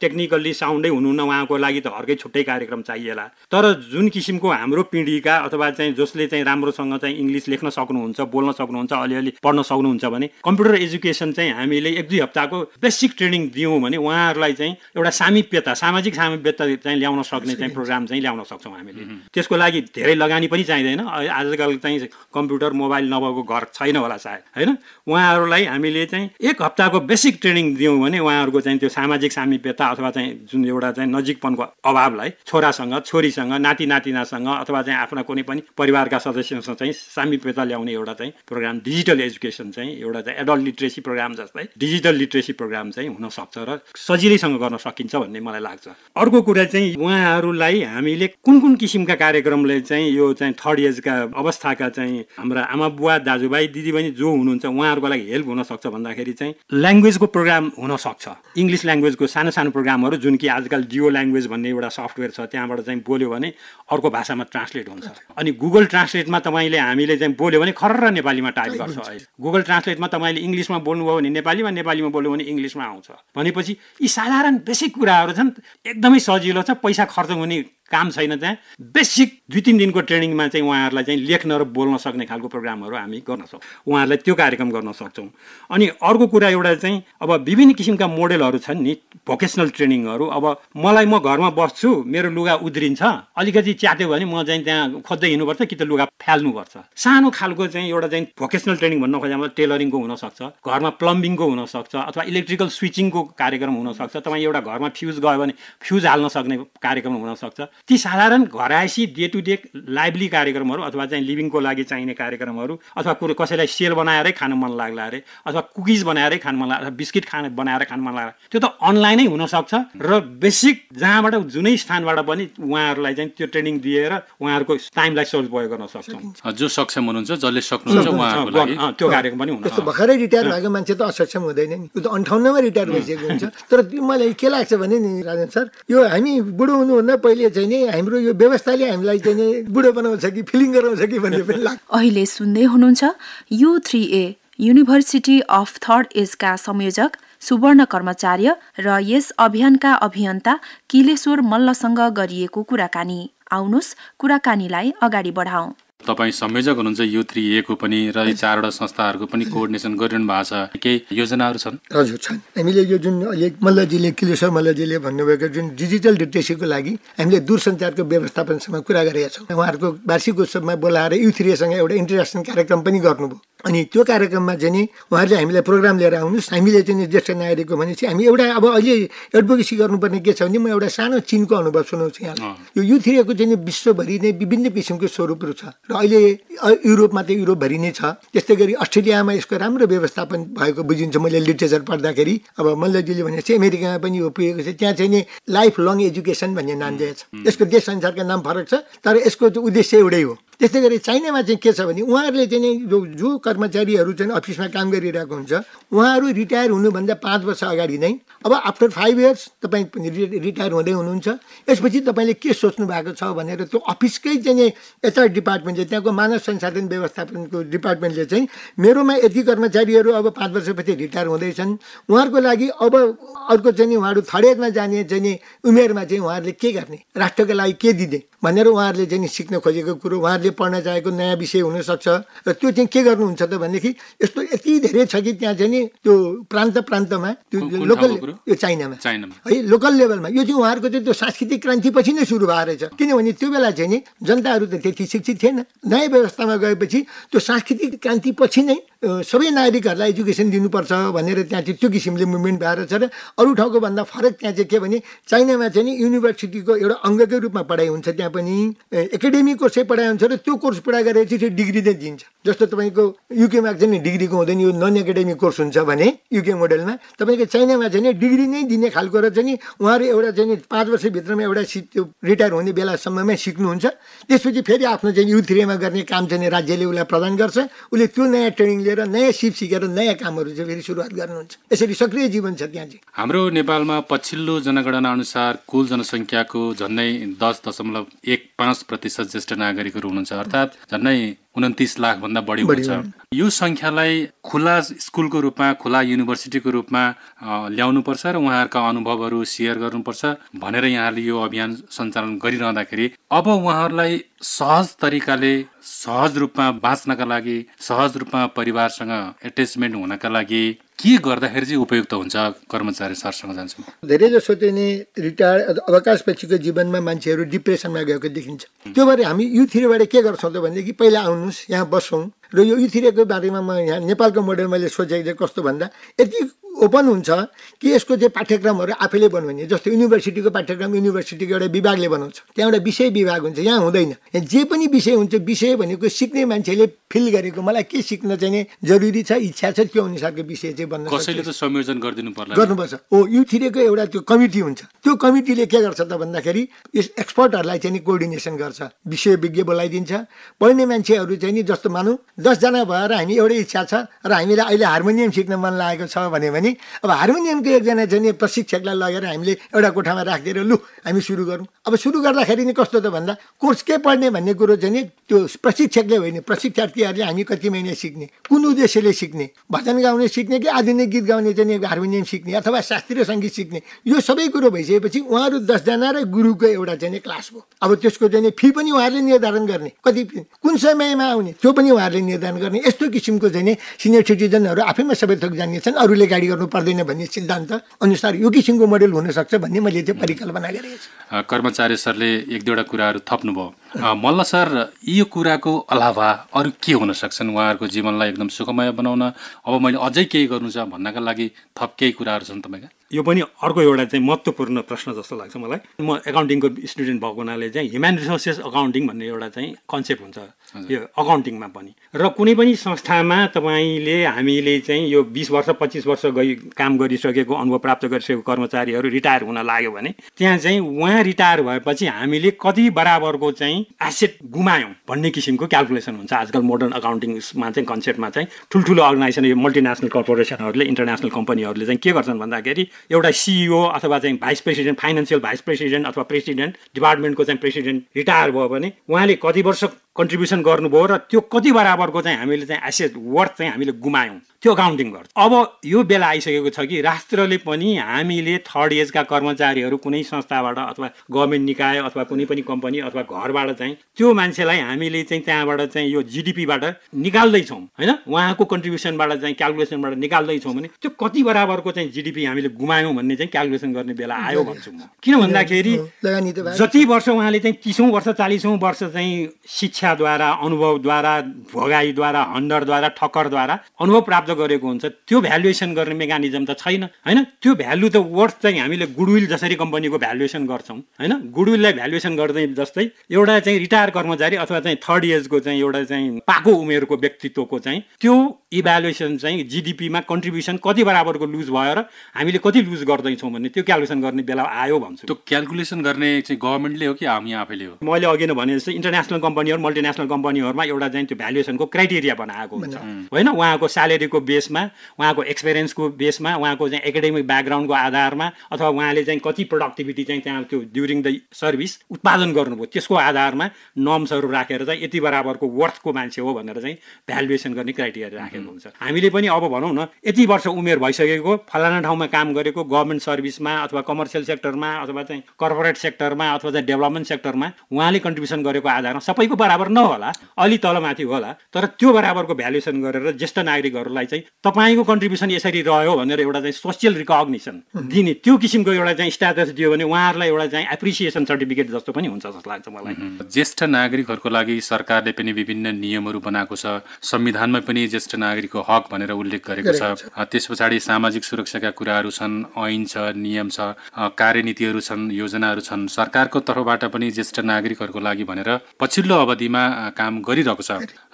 टेक्निकल्ली साउन्डै हुनुहुन्न उहाँको लागि त अर्कै छुट्टै कार्यक्रम चाहिएला तर जुन किसिमको हाम्रो पिँढीका अथवा चाहिँ जसले चाहिँ राम्रोसँग चाहिँ इङ्ग्लिस लेख्न सक्नुहुन्छ बोल्न सक्नुहुन्छ अलिअलि पढ्न सक्नुहुन्छ भने कम्प्युटर एजुकेसन चाहिँ हामीले एक दुई हप्ताको बेसिक ट्रेनिङ दियौँ भने उहाँहरूलाई चाहिँ एउटा सामिप्यता सामाजिक सामिप्यता चाहिँ ल्याउन सक्ने चाहिँ प्रोग्राम चाहिँ ल्याउन सक्छौँ हामीले त्यसको लागि धेरै लगानी पनि चाहिँदैन आजकल चाहिँ कम्प्युटर मोबाइल नभएको घर छैन होला सायद होइन उहाँ उहाँहरूलाई हामीले चाहिँ एक हप्ताको बेसिक ट्रेनिङ दियौँ भने उहाँहरूको चाहिँ त्यो सामाजिक सामिप्यता अथवा चाहिँ जुन एउटा चाहिँ नजिकपनको अभावलाई छोरासँग छोरीसँग नाति नातिनासँग अथवा चाहिँ आफ्ना कुनै पनि परिवारका सदस्यसँग चाहिँ सामिप्यता ल्याउने एउटा चाहिँ प्रोग्राम डिजिटल एजुकेसन चाहिँ एउटा चाहिँ एडल्ट लिट्रेसी प्रोग्राम जस्तै डिजिटल लिट्रेसी प्रोग्राम चाहिँ हुनसक्छ र सजिलैसँग गर्न सकिन्छ भन्ने मलाई लाग्छ अर्को कुरा चाहिँ उहाँहरूलाई हामीले कुन कुन किसिमका कार्यक्रमले चाहिँ यो चाहिँ थर्ड एजका अवस्थाका चाहिँ हाम्रा आमा बुवा दाजुभाइ दिदीबहिनी जो हुनुहुन्छ उहाँहरूको लागि लागि हेल्प हुनसक्छ भन्दाखेरि चाहिँ ल्याङ्ग्वेजको प्रोग्राम हुनसक्छ इङ्ग्लिस ल्याङ्ग्वेजको सानो सानो प्रोग्रामहरू जुन कि आजकल डिओ ल्याङ्ग्वेज भन्ने एउटा सफ्टवेयर छ त्यहाँबाट चाहिँ बोल्यो भने अर्को भाषामा ट्रान्सलेट हुन्छ अनि गुगल ट्रान्सलेटमा तपाईँले हामीले चाहिँ बोल्यो भने खर नेपालीमा टाइप गर्छ गुगल ट्रान्सलेटमा तपाईँले इङ्ग्लिसमा बोल्नुभयो भने नेपालीमा नेपालीमा बोल्यो भने इङ्ग्लिसमा आउँछ भनेपछि यी साधारण बेसिक कुराहरू छन् एकदमै सजिलो छ पैसा खर्च हुने काम छैन त्यहाँ बेसिक दुई तिन दिनको ट्रेनिङमा चाहिँ उहाँहरूलाई चाहिँ लेख्न र बोल्न सक्ने खालको प्रोग्रामहरू हामी गर्न सक्छौँ उहाँहरूलाई त्यो कार्यक्रम गर्न सक्छौँ अनि अर्को कुरा एउटा चाहिँ अब विभिन्न किसिमका मोडेलहरू छन् नि भोकेसनल ट्रेनिङहरू अब मलाई म घरमा बस्छु मेरो लुगा उध्रिन्छ अलिकति च्यात्यो भने म चाहिँ त्यहाँ खोज्दै हिँड्नुपर्छ कि त लुगा फाल्नुपर्छ सानो खालको चाहिँ एउटा चाहिँ भोकेसनल ट्रेनिङ भन्न मलाई टेलरिङको हुनसक्छ घरमा प्लम्बिङको हुनसक्छ अथवा इलेक्ट्रिकल स्विचिङको कार्यक्रम हुनसक्छ तपाईँ एउटा घरमा फ्युज गयो भने फ्युज हाल्न सक्ने कार्यक्रम हुनसक्छ ती साधारण घरायसी डे टु डे लाइभली कार्यक्रमहरू अथवा चाहिँ लिभिङको लागि चाहिने कार्यक्रमहरू अथवा कुरो कसैलाई सेल बनाएरै खान मन लाग्ला अरे अथवा कुकिज बनाएरै खान मन लाग्ला बिस्किट खान बनाएर खान मन लाग्ला त्यो त अनलाइनै हुनसक्छ र बेसिक जहाँबाट जुनै स्थानबाट पनि उहाँहरूलाई चाहिँ त्यो ट्रेनिङ दिएर उहाँहरूको टाइमलाई सोल्भ प्रयोग गर्न सक्छौँ जो सक्षम हुनुहुन्छ जसले सक्नुहुन्छ त्यो कार्यक्रम पनि हुन्छ भर्खरै रिटायर भएको मान्छे त असक्षम हुँदैन नि त्यो त अन्ठाउन्नमा रिटायर भइसकेको हुन्छ तर मलाई के लाग्छ भने नि राजन सर यो हामी बुढो हुनुभन्दा पहिले चाहिँ चाहिँ नि हाम्रो यो व्यवस्थाले हामीलाई चाहिँ नि बुढो बनाउँछ कि फिलिङ गराउँछ कि भन्ने पनि लाग्छ अहिले सुन्दै हुनुहुन्छ U three A university of third एजका संयोजक सुवर्ण कर्मचार्य र यस अभियानका अभियन्ता किलेश्वर मल्लसँग गरिएको कुराकानी आउनुहोस् कुराकानीलाई अगाडि बढाऊ तपाईँ संयोजक हुनुहुन्छ यु थ्री ए को पनि र यी चारवटा संस्थाहरूको पनि कोअर्डिनेसन गरिरहनु भएको छ केही योजनाहरू छन् हजुर छन् हामीले यो जुन अहिले मल्लजीले किलेश्वर मल्लजीले भन्नुभएको जुन डिजिटल लिटरेसीको लागि हामीले दूरसञ्चारको व्यवस्थापनसँग कुरा गरेका छौँ उहाँहरूको वार्षिक उत्सवमा बोलाएर यु थ्रीसँग एउटा इन्टरेक्सन कार्यक्रम पनि गर्नुभयो अनि त्यो कार्यक्रममा चाहिँ नि उहाँहरूले हामीलाई प्रोग्राम लिएर आउनुहोस् हामीले चाहिँ नि ज्येष्ठ नागरिकको भनेपछि हामी एउटा अब अहिले एडभोकेसी गर्नुपर्ने के छ भने म एउटा सानो चिनको अनुभव सुनाउँछु यहाँ यो युथरियाको चाहिँ नि विश्वभरि नै विभिन्न किसिमको स्वरूपहरू छ र अहिले युरोपमा त युरोपभरि नै छ त्यस्तै गरी अस्ट्रेलियामा यसको राम्रो व्यवस्थापन भएको बुझिन्छ मैले लिटरेचर पढ्दाखेरि अब मल्लजीले भने चाहिँ अमेरिकामा पनि यो पुगेको छ त्यहाँ चाहिँ नि लाइफ लङ एजुकेसन भन्ने नाम दिएछ यसको देश संसारको नाम फरक छ तर यसको उद्देश्य एउटै हो त्यस्तै गरी चाइनामा चाहिँ के छ भने उहाँहरूले चाहिँ जो जो कर्मचारीहरू चाहिँ अफिसमा काम गरिरहेको हुन्छ उहाँहरू रिटायर हुनुभन्दा पाँच वर्ष अगाडि नै अब आफ्टर फाइभ इयर्स तपाईँ रिटायर हुँदै हुनुहुन्छ यसपछि तपाईँले के सोच्नु भएको छ भनेर त्यो अफिसकै चाहिँ एचआर डिपार्टमेन्टले त्यहाँको मानव संसाधन व्यवस्थापनको डिपार्टमेन्टले चाहिँ मेरोमा यति कर्मचारीहरू अब पाँच वर्षपछि रिटायर हुँदैछन् उहाँहरूको लागि अब अर्को चाहिँ उहाँहरू थर्ड जाने चाहिँ उमेरमा चाहिँ उहाँहरूले के गर्ने राष्ट्रको लागि के दिने भनेर उहाँहरूले चाहिँ सिक्न खोजेको कुरो उहाँहरूले पढ्न चाहेको नयाँ विषय हुनसक्छ र त्यो चाहिँ के गर्नुहुन्छ त भनेदेखि यस्तो यति धेरै छ कि त्यहाँ चाहिँ नि त्यो प्रान्त प्रान्तमा त्यो लोकल यो चाइनामा है लोकल लेभलमा यो चाहिँ उहाँहरूको चाहिँ त्यो सांस्कृतिक क्रान्तिपछि नै सुरु भएको रहेछ किनभने त्यो बेला चाहिँ नि जनताहरू त त्यति शिक्षित थिएन नयाँ व्यवस्थामा गएपछि त्यो सांस्कृतिक क्रान्तिपछि नै सबै नागरिकहरूलाई एजुकेसन दिनुपर्छ भनेर त्यहाँ चाहिँ त्यो किसिमले मुभमेन्ट भएर छ र अरू ठाउँको भन्दा फरक त्यहाँ चाहिँ के भने चाइनामा चाहिँ नि युनिभर्सिटीको एउटा अङ्गकै रूपमा पढाइ हुन्छ त्यहाँ पनि एकाडेमिक कोर्सै पढाइ हुन्छ र त्यो कोर्स पढाइ गरेर चाहिँ त्यो डिग्री नै दिन्छ जस्तो तपाईँको युकेमा चाहिँ नि डिग्रीको हुँदैन यो नन एकाडेमिक कोर्स हुन्छ भने युके मोडलमा तपाईँको चाइनामा चाहिँ नि डिग्री नै दिने खालको र चाहिँ नि उहाँहरू एउटा चाहिँ नि पाँच वर्षभित्रमा एउटा सि त्यो रिटायर हुने बेलासम्ममै सिक्नुहुन्छ त्यसपछि फेरि आफ्नो चाहिँ यु थ्रीमा गर्ने काम चाहिँ राज्यले उसलाई प्रदान गर्छ उसले त्यो नयाँ ट्रेनिङ लिएर नयाँ सिप सिकेर नयाँ कामहरू चाहिँ फेरि सुरुवात गर्नुहुन्छ यसरी सक्रिय जीवन छ त्यहाँ चाहिँ हाम्रो नेपालमा पछिल्लो जनगणना अनुसार कुल जनसङ्ख्याको झन्नै दस दशमलव एक पाँच प्रतिशत ज्येष्ठ नागरिकहरू हुनुहुन्छ अर्थात् झन्नै उन्तिस लाखभन्दा बढी हुन्छ यो सङ्ख्यालाई खुला स्कुलको रूपमा खुला युनिभर्सिटीको रूपमा ल्याउनुपर्छ र उहाँहरूका अनुभवहरू सेयर गर्नुपर्छ भनेर यहाँले यो अभियान सञ्चालन गरिरहँदाखेरि अब उहाँहरूलाई सहज तरिकाले सहज रूपमा बाँच्नका लागि सहज रूपमा परिवारसँग एट्याचमेन्ट हुनका लागि के गर्दाखेरि चाहिँ उपयुक्त हुन्छ कर्मचारी सरसँग धेरै जसो चाहिँ नि रिटायर अवकाशपछिको जीवनमा मान्छेहरू डिप्रेसनमा गएको देखिन्छ त्यो भएर हामी यु थ्रीबाट के गर्छौँ त भनेदेखि पहिला आउनुहोस् यहाँ बसौँ र यो इथिरियाको बारेमा म यहाँ नेपालको मोडेल मैले सोचेको थिएँ कस्तो भन्दा यति ओपन हुन्छ कि यसको चाहिँ पाठ्यक्रमहरू आफैले बनाउने जस्तो युनिभर्सिटीको पाठ्यक्रम युनिभर्सिटीको एउटा विभागले बनाउँछ त्यहाँ एउटा विषय विभाग हुन्छ यहाँ हुँदैन यहाँ जे पनि विषय हुन्छ विषय भनेको सिक्ने मान्छेले फिल गरेको मलाई के सिक्न चाहिँ जरुरी छ इच्छा छ त्यो अनुसारको विषय चाहिँ बन्न त संयोजन गरिदिनु पर्ला गर्नुपर्छ हो युथिरेको एउटा त्यो कमिटी हुन्छ त्यो कमिटीले के गर्छ त भन्दाखेरि यस एक्सपर्टहरूलाई चाहिँ कोअर्डिनेसन गर्छ विषय विज्ञ बोलाइदिन्छ पढ्ने मान्छेहरू चाहिँ नि जस्तो मानौँ दसजना भएर हामी एउटै इच्छा छ र हामीलाई अहिले हार्मोनियम सिक्न मन लागेको छ भने भने अब हार्मोनियमको एकजना चाहिँ प्रशिक्षकलाई लगेर हामीले एउटा कोठामा राखिदिएर लु हामी सुरु गरौँ अब सुरु गर्दाखेरि नि कस्तो त भन्दा कोर्स के पढ्ने भन्ने कुरो चाहिँ त्यो प्रशिक्षकले होइन प्रशिक्षार्थीहरूले हामी कति महिना सिक्ने कुन उद्देश्यले सिक्ने भजन गाउने सिक्ने कि आधुनिक गीत गाउने चाहिँ हार्मोनियम सिक्ने अथवा शास्त्रीय सङ्गीत सिक्ने यो सबै कुरो भइसकेपछि उहाँहरू दसजना र गुरुको एउटा चाहिँ क्लास हो अब त्यसको चाहिँ फी पनि उहाँहरूले निर्धारण गर्ने कति कुन समयमा आउने त्यो पनि उहाँहरूले निर्धारण गर्ने यस्तो किसिमको चाहिँ सिनियर सिटिजनहरू आफैमा सबै थोक जान्नेछन् अरूले गाडी गर्नु पर्दैन भन्ने सिद्धान्त अनुसार यो किसिमको मोडल हुनसक्छ भन्ने मैले त्यो परिकल्पना गरेको छु कर्मचारी सरले एक दुईवटा कुराहरू थप्नुभयो मल्ल सर यो कुराको अलावा अरू के हुन सक्छन् उहाँहरूको जीवनलाई एकदम सुखमय बनाउन अब मैले अझै केही गर्नु छ भन्नका लागि थप केही कुराहरू छन् तपाईँका यो पनि अर्को एउटा चाहिँ महत्त्वपूर्ण प्रश्न जस्तो लाग्छ मलाई म एकाउन्टिङको स्टुडेन्ट भएको हुनाले चाहिँ ह्युमन रिसोर्सेस एकाउन्टिङ भन्ने एउटा चाहिँ कन्सेप्ट हुन्छ यो अकाउन्टिङमा पनि र कुनै पनि संस्थामा तपाईँले हामीले चाहिँ यो बिस वर्ष पच्चिस वर्ष गई काम गरिसकेको अनुभव प्राप्त गरिसकेको कर्मचारीहरू रिटायर हुन लाग्यो भने त्यहाँ चाहिँ उहाँ रिटायर भएपछि हामीले कति बराबरको चाहिँ एसेट गुमायौँ भन्ने किसिमको क्यालकुलेसन हुन्छ आजकल मोडर्न अकाउन्टिङमा चाहिँ कन्सेप्टमा चाहिँ ठुल्ठुलो अर्गनाइजेसन यो मल्टिनेसनल कर्पोरेसनहरूले इन्टरनेसनल कम्पनीहरूले चाहिँ के गर्छन् भन्दाखेरि एउटा सिइओ e अथवा चाहिँ vice president financial vice president अथवा प्रेसिडेन्ट डिपार्टमेन्टको चाहिँ प्रेसिडेन्ट रिटायर भयो भने उहाँले कति वर्ष कन्ट्रिब्युसन गर्नुभयो र त्यो कति बराबरको चाहिँ हामीले चाहिँ एसेट वर्थ चाहिँ हामीले गुमायौँ त्यो अकाउन्टिङ गर्छ अब यो बेला आइसकेको छ कि राष्ट्रले पनि हामीले थर्ड एजका कर्मचारीहरू कुनै संस्थाबाट अथवा गभर्मेन्ट निकाय अथवा कुनै पनि कम्पनी अथवा घरबाट चाहिँ त्यो मान्छेलाई हामीले चाहिँ त्यहाँबाट चाहिँ यो जिडिपीबाट निकाल्दैछौँ होइन उहाँको कन्ट्रिब्युसनबाट चाहिँ क्यालकुलेसनबाट निकाल्दैछौँ भने त्यो कति बराबरको चाहिँ जिडिपी हामीले गुमायौँ भन्ने चाहिँ क्यालकुलेसन गर्ने बेला आयो भन्छु म किन भन्दाखेरि जति वर्ष उहाँले चाहिँ तिसौँ वर्ष चालिसौँ वर्ष चाहिँ शिक्षा शिक्षाद्वारा अनुभवद्वारा भोगाईद्वारा हन्डरद्वारा ठक्करद्वारा अनुभव प्राप्त गरेको हुन्छ त्यो भ्यालुएसन गर्ने मेकानिजम त छैन होइन त्यो भ्यालु त वर्थ चाहिँ हामीले गुडविल जसरी कम्पनीको भ्यालुएसन गर्छौँ होइन गुडविललाई भ्यालुएसन गर्दै जस्तै एउटा चाहिँ रिटायर कर्मचारी अथवा चाहिँ थर्ड एजको चाहिँ एउटा चाहिँ पाको उमेरको व्यक्तित्वको चाहिँ त्यो इभ्यालुएसन चाहिँ जिडिपीमा कन्ट्रिब्युसन कति बराबरको लुज भएर हामीले कति लुज गर्दैछौँ भन्ने त्यो क्यालकुलेसन गर्ने बेला आयो भन्छु त्यो क्यालकुलेसन गर्ने चाहिँ गभर्मेन्टले हो कि हामी आफैले हो मैले अघि नै भने जस्तै इन्टरनेसनल कम्पनीहरू मल्टिनेसनल कम्पनीहरूमा एउटा चाहिँ त्यो भ्यालुएसनको क्राइटेरिया बनाएको हुन्छ mm. Mm. होइन उहाँको स्यालेरीको बेसमा उहाँको एक्सपिरियन्सको बेसमा उहाँको चाहिँ एकाडेमिक ब्याकग्राउन्डको आधारमा अथवा उहाँले चाहिँ कति प्रोडक्टिभिटी चाहिँ त्यहाँ त्यो ड्युरिङ द सर्भिस उत्पादन गर्नुभयो त्यसको आधारमा नर्म्सहरू राखेर चाहिँ यति बराबरको वर्थको मान्छे हो भनेर चाहिँ भ्यालुएसन गर्ने क्राइटेरिया राखेको mm-hmm. हुन्छ हामीले पनि अब भनौँ न यति वर्ष उमेर भइसकेको फलाना ठाउँमा काम गरेको गभर्मेन्ट सर्भिसमा अथवा कमर्सियल सेक्टरमा अथवा चाहिँ कर्पोरेट सेक्टरमा अथवा चाहिँ डेभलपमेन्ट सेक्टरमा उहाँले कन्ट्रिब्युसन गरेको आधारमा सबैको बराबर बराबर नहोला अलि तलमाथि होला तर त्यो बराबरको भ्यालुएसन गरेर ज्येष्ठ नागरिकहरूलाई चाहिँ तपाईँको कन्ट्रिब्युसन यसरी रह्यो भनेर एउटा चाहिँ सोसियल रिकग्निसन दिने त्यो किसिमको एउटा चाहिँ स्ट्याटस दियो भने उहाँहरूलाई एउटा चाहिँ एप्रिसिएसन सर्टिफिकेट जस्तो पनि हुन्छ जस्तो लाग्छ मलाई ज्येष्ठ नागरिकहरूको लागि सरकारले पनि विभिन्न नियमहरू बनाएको छ संविधानमा पनि ज्येष्ठ नागरिकको हक भनेर उल्लेख गरेको छ त्यस पछाडि सामाजिक सुरक्षाका कुराहरू छन् ऐन छ नियम छ कार्यनीतिहरू छन् योजनाहरू छन् सरकारको तर्फबाट पनि ज्येष्ठ नागरिकहरूको लागि भनेर पछिल्लो अवधि आदिमा काम गरिरहेको छ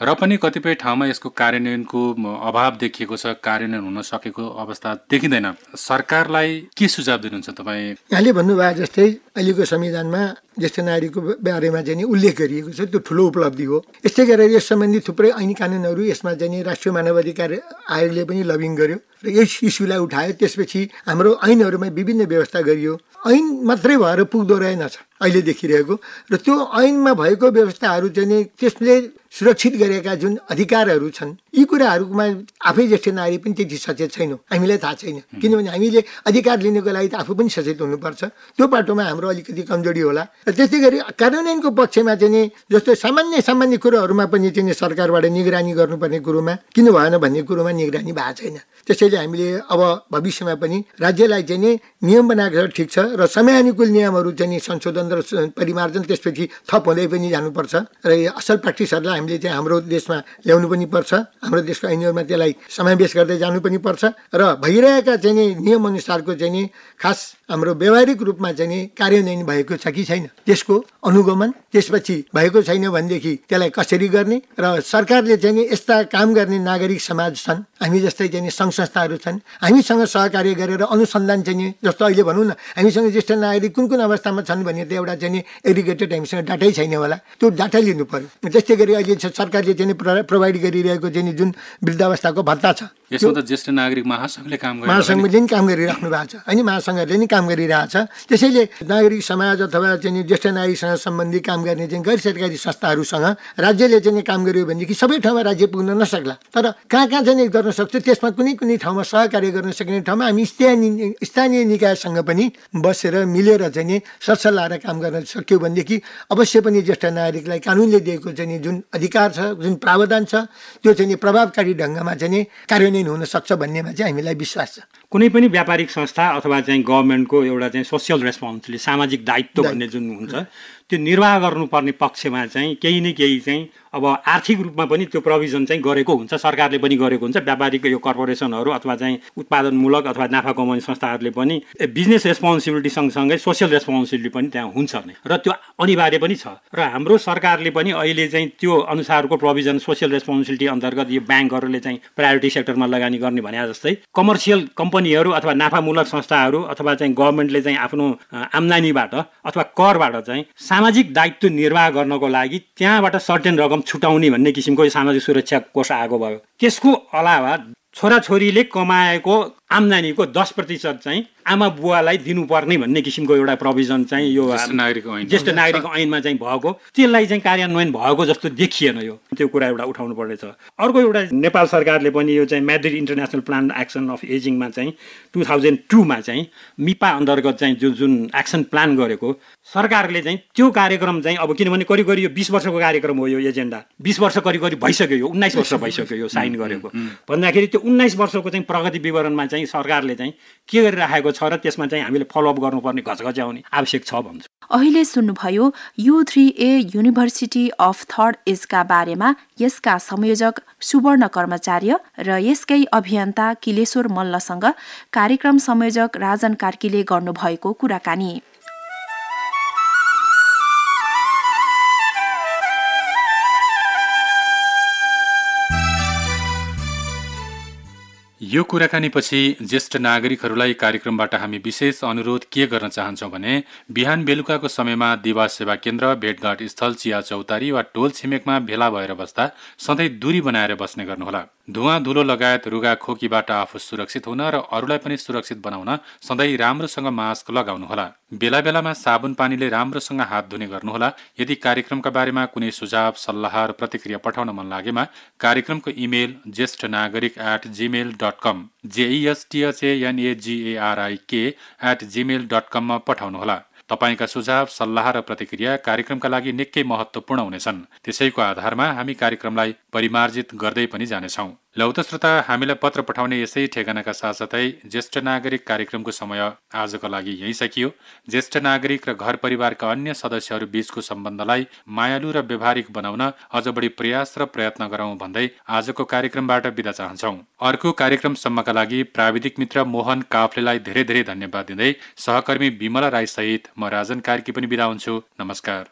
र पनि कतिपय ठाउँमा यसको कार्यान्वयनको अभाव देखिएको छ कार्यान्वयन हुन सकेको अवस्था देखिँदैन सरकारलाई के सुझाव दिनुहुन्छ तपाईँ यहाँले भन्नुभयो जस्तै अहिलेको संविधानमा ज्येष्ठ नारीको बारेमा चाहिँ उल्लेख गरिएको छ त्यो ठुलो उपलब्धि हो यस्तै गरेर यस सम्बन्धी थुप्रै ऐन कानुनहरू यसमा चाहिँ राष्ट्रिय मानवाधिकार आयोगले पनि लभिङ गर्यो र यस इस्युलाई उठायो त्यसपछि हाम्रो ऐनहरूमा विभिन्न व्यवस्था गरियो ऐन मात्रै भएर पुग्दो रहेनछ अहिले देखिरहेको र त्यो ऐनमा भएको व्यवस्थाहरू चाहिँ त्यसले सुरक्षित गरेका जुन अधिकारहरू छन् यी कुराहरूमा आफै ज्येष्ठ नारी पनि त्यति सचेत छैनौँ हामीलाई थाहा छैन किनभने हामीले अधिकार लिनको लागि त आफू पनि सचेत हुनुपर्छ त्यो बाटोमा हाम्रो अलिकति कमजोरी होला र त्यस्तै गरी कार्यान्वयनको पक्षमा चाहिँ नि जस्तो सामान्य सामान्य कुरोहरूमा पनि चाहिँ सरकारबाट निगरानी गर्नुपर्ने कुरोमा किन भएन भन्ने कुरोमा निगरानी भएको छैन त्यसैले हामीले अब भविष्यमा पनि राज्यलाई चाहिँ नै नियम बनाएको ठिक छ र समयानुकूल नियमहरू चाहिँ संशोधन र परिमार्जन त्यसपछि थप हुँदै पनि जानुपर्छ र यो असल प्र्याक्टिसहरूलाई हामीले चाहिँ हाम्रो देशमा ल्याउनु पनि पर्छ हाम्रो देशको ऐनहरूमा त्यसलाई समावेश गर्दै जानु पनि पर्छ र भइरहेका चाहिँ नि नियमअनुसारको चाहिँ नि खास हाम्रो व्यवहारिक रूपमा चाहिँ कार्यान्वयन भएको छ कि छैन त्यसको अनुगमन त्यसपछि भएको छैन भनेदेखि त्यसलाई कसरी गर्ने र सरकारले चाहिँ यस्ता काम गर्ने नागरिक समाज छन् हामी जस्तै चाहिँ सङ्घ संस्थाहरू छन् हामीसँग सहकार्य गरेर अनुसन्धान चाहिँ जस्तो अहिले भनौँ न हामीसँग ज्येष्ठ नागरिक कुन कुन अवस्थामा छन् भने त एउटा चाहिँ एग्रिगेटेड हामीसँग डाटै छैन होला त्यो डाटा लिनु पऱ्यो त्यस्तै गरी अहिले सरकारले चाहिँ प्रोभाइड गरिरहेको चाहिँ जुन वृद्धावस्थाको भत्ता छ महासङ्घले काम महासङ्घले नि काम गरिराख्नु भएको छ होइन महासङ्घहरूले नि काम काम गरिरहेछ त्यसैले नागरिक समाज अथवा चाहिँ ज्येष्ठ नागरिकसँग सम्बन्धी काम गर्ने चाहिँ गैर सरकारी संस्थाहरूसँग राज्यले चाहिँ काम गर्यो भनेदेखि सबै ठाउँमा राज्य पुग्न नसक्ला तर कहाँ कहाँ चाहिँ गर्न सक्छ त्यसमा कुनै कुनै ठाउँमा सहकार्य गर्न सकिने ठाउँमा हामी स्थानीय स्थानीय निकायसँग पनि बसेर मिलेर चाहिँ नि सरसल्लाएर काम गर्न सक्यो भनेदेखि अवश्य पनि ज्येष्ठ नागरिकलाई कानुनले दिएको चाहिँ जुन अधिकार छ जुन प्रावधान छ त्यो चाहिँ प्रभावकारी ढङ्गमा चाहिँ कार्यान्वयन हुनसक्छ भन्नेमा चाहिँ हामीलाई विश्वास छ कुनै पनि व्यापारिक संस्था अथवा चाहिँ गभर्मेन्टको एउटा चाहिँ सोसियल रेस्पोन्सिबिलिटी सामाजिक दायित्व भन्ने जुन हुन्छ त्यो निर्वाह गर्नुपर्ने पक्षमा चाहिँ केही न केही चाहिँ अब आर्थिक रूपमा पनि त्यो प्रोभिजन चाहिँ गरेको हुन्छ सरकारले पनि गरेको हुन्छ व्यापारिक यो कर्पोरेसनहरू अथवा चाहिँ उत्पादनमूलक अथवा नाफा कमाउने संस्थाहरूले पनि बिजनेस रेस्पोन्सिबिलिटी सँगसँगै सोसियल रेस्पोन्सिबिलिटी पनि त्यहाँ हुन्छ नै र त्यो अनिवार्य पनि छ र हाम्रो सरकारले पनि अहिले चाहिँ त्यो अनुसारको प्रोभिजन सोसियल रेस्पोन्सिबिलिटी अन्तर्गत यो ब्याङ्कहरूले चाहिँ प्रायोरिटी सेक्टरमा लगानी गर्ने भने जस्तै कमर्सियल कम्पनीहरू अथवा नाफामूलक संस्थाहरू अथवा चाहिँ गभर्मेन्टले चाहिँ आफ्नो आम्दानीबाट अथवा करबाट चाहिँ सामाजिक दायित्व निर्वाह गर्नको लागि त्यहाँबाट सर्टेन रकम छुटाउने भन्ने किसिमको सामाजिक सुरक्षा कोष आएको भयो त्यसको अलावा छोराछोरीले कमाएको आम्दानीको दस प्रतिशत चाहिँ आमा बुवालाई दिनुपर्ने भन्ने किसिमको एउटा प्रोभिजन चाहिँ यो नागरिक ऐन ज्येष्ठ नागरिक ऐनमा चाहिँ भएको त्यसलाई चाहिँ कार्यान्वयन भएको जस्तो देखिएन यो त्यो कुरा एउटा उठाउनु पर्नेछ अर्को एउटा नेपाल सरकारले पनि यो चाहिँ Madrid international plan action of एजिङमा चाहिँ टु थाउजन्ड टूमा चाहिँ मिपा अन्तर्गत चाहिँ जुन जुन एक्सन प्लान गरेको सरकारले चाहिँ त्यो कार्यक्रम चाहिँ अब किनभने करिब करिब यो बिस वर्षको कार्यक्रम हो यो एजेन्डा बिस वर्ष करिब करिब भइसक्यो यो उन्नाइस वर्ष भइसक्यो यो साइन गरेको भन्दाखेरि त्यो उन्नाइस वर्षको चाहिँ प्रगति विवरणमा चाहिँ सरकारले चाहिँ के गरिराखेको छ र त्यसमा चाहिँ हामीले फलोअप गर्नुपर्ने आउने आवश्यक छ भन्छु अहिले सुन्नुभयो U three A university of third एजका बारेमा यसका संयोजक सुवर्ण कर्मचार्य र यसकै अभियन्ता किलेश्वर मल्लसँग कार्यक्रम संयोजक राजन कार्कीले गर्नुभएको कुराकानी यो कुराकानीपछि ज्येष्ठ नागरिकहरूलाई कार्यक्रमबाट हामी विशेष अनुरोध के गर्न चाहन्छौँ भने बिहान बेलुकाको समयमा दिवा सेवा केन्द्र भेटघाट स्थल चिया चौतारी वा टोल छिमेकमा भेला भएर बस्दा सधैँ दूरी बनाएर बस्ने गर्नुहोला धुवा धुलो लगायत रुगा खोकीबाट आफू सुरक्षित हुन र अरूलाई पनि सुरक्षित बनाउन सधैँ राम्रोसँग मास्क लगाउनुहोला बेला बेलामा साबुन पानीले राम्रोसँग हात धुने गर्नुहोला यदि कार्यक्रमका बारेमा कुनै सुझाव सल्लाह र प्रतिक्रिया पठाउन मन लागेमा कार्यक्रमको इमेल ज्येष्ठ नागरिक एट जिमेल डट कम के एट जिमेल डट कममा पठाउनुहोला तपाईँका सुझाव सल्लाह र प्रतिक्रिया कार्यक्रमका लागि निकै महत्त्वपूर्ण हुनेछन् त्यसैको आधारमा हामी कार्यक्रमलाई परिमार्जित गर्दै पनि जानेछौँ लौत श्रोता हामीलाई पत्र पठाउने यसै ठेगानाका साथसाथै ज्येष्ठ नागरिक कार्यक्रमको समय आजको लागि यही सकियो ज्येष्ठ नागरिक र घर परिवारका अन्य सदस्यहरू बीचको सम्बन्धलाई मायालु र व्यवहारिक बनाउन अझ बढी प्रयास र प्रयत्न गरौँ भन्दै आजको कार्यक्रमबाट विदा चाहन्छौ अर्को कार्यक्रमसम्मका लागि प्राविधिक मित्र मोहन काफलेलाई धेरै धेरै धन्यवाद दिँदै सहकर्मी विमला राई सहित म राजन कार्की पनि बिदा हुन्छु नमस्कार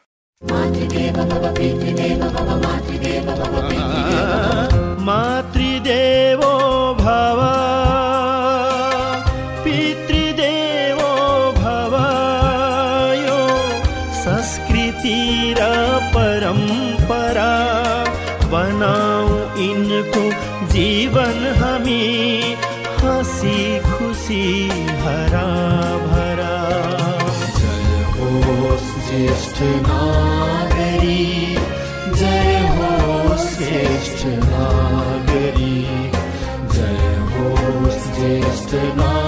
मातृदेव भरा भरा जय श्रेष्ठ नागरि जय हो श्रेष्ठ नागरि जय श्रेष्ठ ना